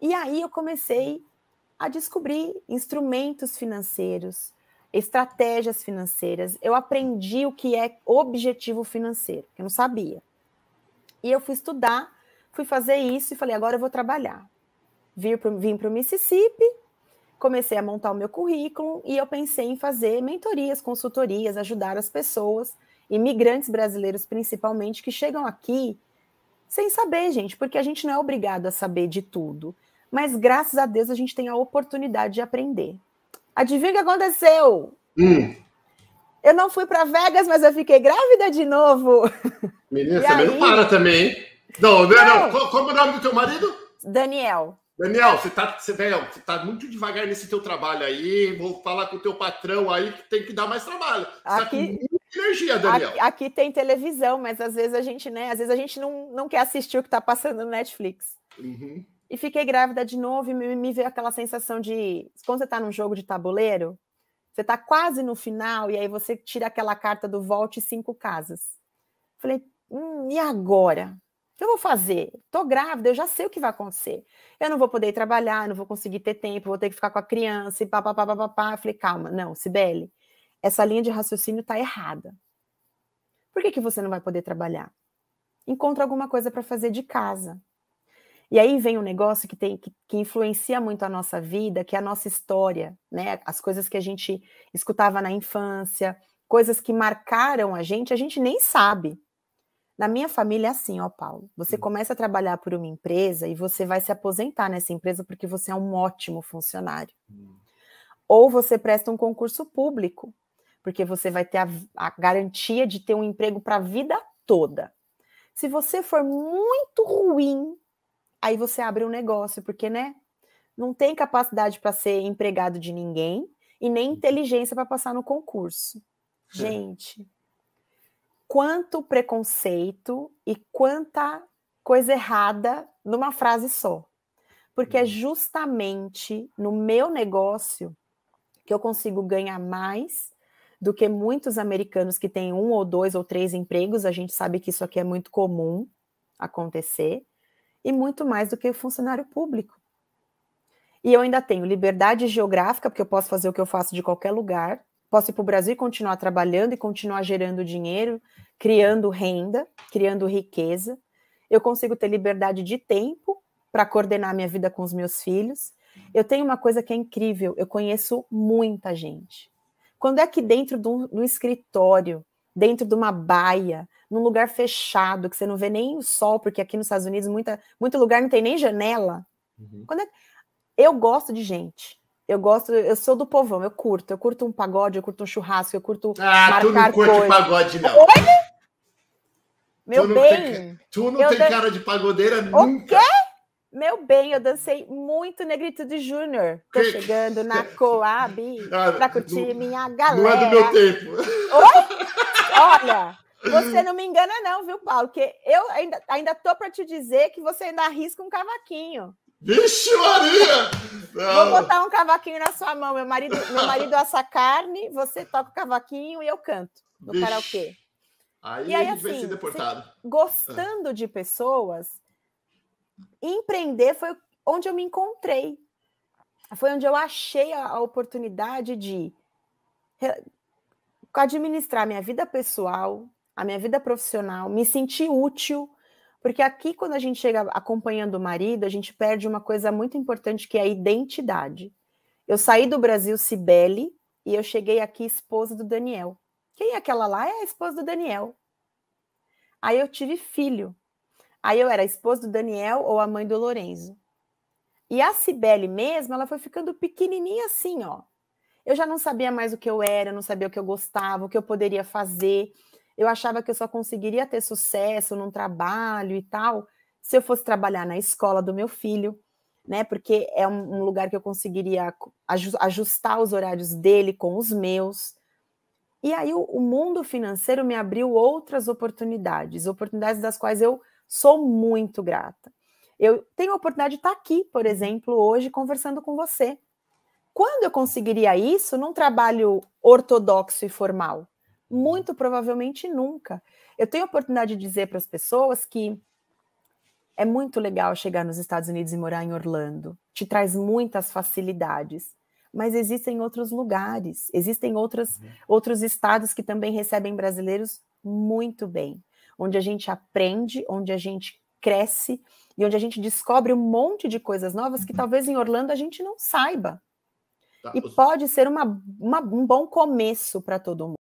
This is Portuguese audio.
E aí eu comecei a descobrir instrumentos financeiros, estratégias financeiras. Eu aprendi o que é objetivo financeiro, que eu não sabia. E eu fui estudar, fui fazer isso e falei: agora eu vou trabalhar. Vim para o Mississippi, comecei a montar o meu currículo e eu pensei em fazer mentorias, consultorias, ajudar as pessoas, imigrantes brasileiros principalmente, que chegam aqui sem saber, gente, porque a gente não é obrigado a saber de tudo. Mas graças a Deus a gente tem a oportunidade de aprender. Adivinha o que aconteceu? Hum. Eu não fui para Vegas, mas eu fiquei grávida de novo. Menina, você aí... não para também, hein? Não, não, não. não. Como é o nome do teu marido? Daniel. Daniel, você tá, você, Daniel, você tá muito devagar nesse teu trabalho aí. Vou falar com o teu patrão aí que tem que dar mais trabalho. Você tá aqui, tá com energia, Daniel. Aqui, aqui, tem televisão, mas às vezes a gente, né? Às vezes a gente não, não quer assistir o que tá passando no Netflix. Uhum. E fiquei grávida de novo e me, me veio aquela sensação de. Quando você está num jogo de tabuleiro, você está quase no final e aí você tira aquela carta do volte cinco casas. Falei, hum, e agora? O que eu vou fazer? Tô grávida, eu já sei o que vai acontecer. Eu não vou poder trabalhar, não vou conseguir ter tempo, vou ter que ficar com a criança e pá, pá. Falei, calma, não, Sibeli, essa linha de raciocínio tá errada. Por que, que você não vai poder trabalhar? Encontra alguma coisa para fazer de casa. E aí vem um negócio que tem que, que, influencia muito a nossa vida, que é a nossa história, né? As coisas que a gente escutava na infância, coisas que marcaram a gente, a gente nem sabe. Na minha família é assim, ó, Paulo. Você uhum. começa a trabalhar por uma empresa e você vai se aposentar nessa empresa porque você é um ótimo funcionário. Hum. Ou você presta um concurso público, porque você vai ter a, a garantia de ter um emprego para a vida toda. Se você for muito ruim aí você abre um negócio, porque, né? Não tem capacidade para ser empregado de ninguém e nem uhum. inteligência para passar no concurso. É. Gente, quanto preconceito e quanta coisa errada numa frase só. Porque é uhum. justamente no meu negócio que eu consigo ganhar mais do que muitos americanos que têm um ou dois ou três empregos. A gente sabe que isso aqui é muito comum acontecer e muito mais do que o funcionário público. E eu ainda tenho liberdade geográfica, porque eu posso fazer o que eu faço de qualquer lugar, posso ir para o Brasil e continuar trabalhando e continuar gerando dinheiro, criando renda, criando riqueza. Eu consigo ter liberdade de tempo para coordenar minha vida com os meus filhos. Eu tenho uma coisa que é incrível, eu conheço muita gente. Quando é que dentro do escritório dentro de uma baia, num lugar fechado, que você não vê nem o sol, porque aqui nos Estados Unidos muita, muito lugar não tem nem janela. Uhum. Quando é... Eu gosto de gente. Eu gosto, eu sou do povão, eu curto. Eu curto um pagode, eu curto um churrasco, eu curto ah, tu não curte pagode, não. Oi? Meu tu bem. Tem, tu não tem dan... cara de pagodeira nunca. O quê? Meu bem, eu dancei muito Negritude Júnior. Tô chegando na Coab ah, pra curtir minha galera. Não é do meu tempo. Oi? Olha, você não me engana, não, viu, Paulo? Porque eu ainda, ainda tô para te dizer que você ainda arrisca um cavaquinho. Vixe, Maria! Não. Vou botar um cavaquinho na sua mão. Meu marido, meu marido assa carne, você toca o cavaquinho e eu canto no Vixe. karaokê. Aí, e aí assim, você, gostando de pessoas, empreender foi onde eu me encontrei. Foi onde eu achei a, a oportunidade de administrar minha vida pessoal, a minha vida profissional, me sentir útil, porque aqui quando a gente chega acompanhando o marido, a gente perde uma coisa muito importante que é a identidade. Eu saí do Brasil Cibele e eu cheguei aqui esposa do Daniel. Quem é aquela lá? É a esposa do Daniel. Aí eu tive filho. Aí eu era a esposa do Daniel ou a mãe do Lorenzo. E a Cibele mesmo, ela foi ficando pequenininha assim, ó. Eu já não sabia mais o que eu era, eu não sabia o que eu gostava, o que eu poderia fazer. Eu achava que eu só conseguiria ter sucesso num trabalho e tal se eu fosse trabalhar na escola do meu filho, né? Porque é um, lugar que eu conseguiria ajustar os horários dele com os meus. E aí o, o mundo financeiro me abriu outras oportunidades, oportunidades das quais eu sou muito grata. Eu tenho a oportunidade de estar tá aqui, por exemplo, hoje conversando com você. Quando eu conseguiria isso num trabalho ortodoxo e formal? Muito provavelmente nunca. Eu tenho a oportunidade de dizer para as pessoas que é muito legal chegar nos Estados Unidos e morar em Orlando. Te traz muitas facilidades. Mas existem outros lugares, existem outros uhum. outros estados que também recebem brasileiros muito bem, onde a gente aprende, onde a gente cresce e onde a gente descobre um monte de coisas novas que uhum. talvez em Orlando a gente não saiba. Tá, e pode ser uma, uma, um bom começo para todo mundo.